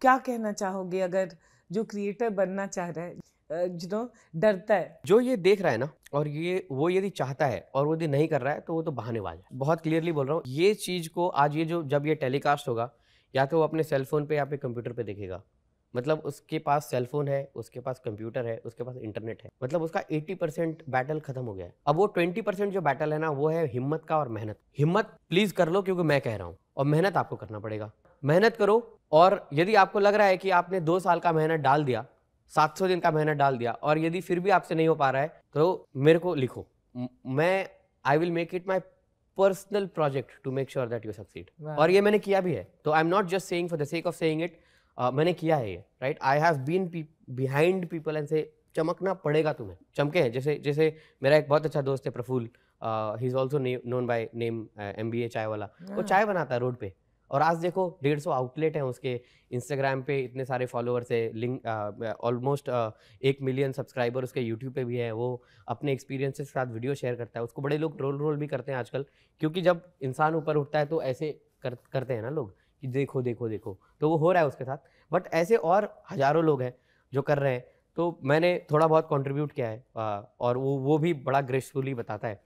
क्या कहना चाहोगे अगर जो क्रिएटर बनना चाह रहा है यू नो डरता है जो ये देख रहा है ना और ये वो यदि चाहता है और वो यदि नहीं कर रहा है तो वो तो बहाने है बहुत क्लियरली बोल रहा हूँ ये चीज़ को आज ये जो जब ये टेलीकास्ट होगा या तो वो अपने सेलफोन पे या फिर कंप्यूटर पे देखेगा मतलब उसके पास सेलफोन है उसके पास कंप्यूटर है उसके पास इंटरनेट है मतलब उसका 80 परसेंट बैटल खत्म हो गया है अब वो 20 परसेंट जो बैटल है ना वो है हिम्मत का और मेहनत हिम्मत प्लीज कर लो क्योंकि मैं कह रहा हूँ और मेहनत आपको करना पड़ेगा मेहनत करो और यदि आपको लग रहा है कि आपने दो साल का मेहनत डाल दिया 700 दिन का मेहनत डाल दिया और यदि फिर भी आपसे नहीं हो पा रहा है तो मेरे को लिखो मैं I will make it my personal project to make sure that you succeed और ये मैंने किया भी है तो I am not just saying for the sake of saying it मैंने किया है ये right I have been behind people and से चमकना पड़ेगा तुम्हें चमके हैं जैसे जैसे मेरा एक बहुत अच्छा दोस्त है Praful he is also known by name M B A chai wala वो हाँ। चाय बनाता है रोड पे और आज देखो डेढ़ सौ आउटलेट हैं उसके इंस्टाग्राम पे इतने सारे फॉलोअर्स है लिंक ऑलमोस्ट एक मिलियन सब्सक्राइबर उसके यूट्यूब पे भी है वो अपने एक्सपीरियंसेस के साथ वीडियो शेयर करता है उसको बड़े लोग रोल रोल भी करते हैं आजकल क्योंकि जब इंसान ऊपर उठता है तो ऐसे कर, करते हैं ना लोग कि देखो देखो देखो तो वो हो रहा है उसके साथ बट ऐसे और हज़ारों लोग हैं जो कर रहे हैं तो मैंने थोड़ा बहुत कंट्रीब्यूट किया है और वो वो भी बड़ा ग्रेसफुली बताता है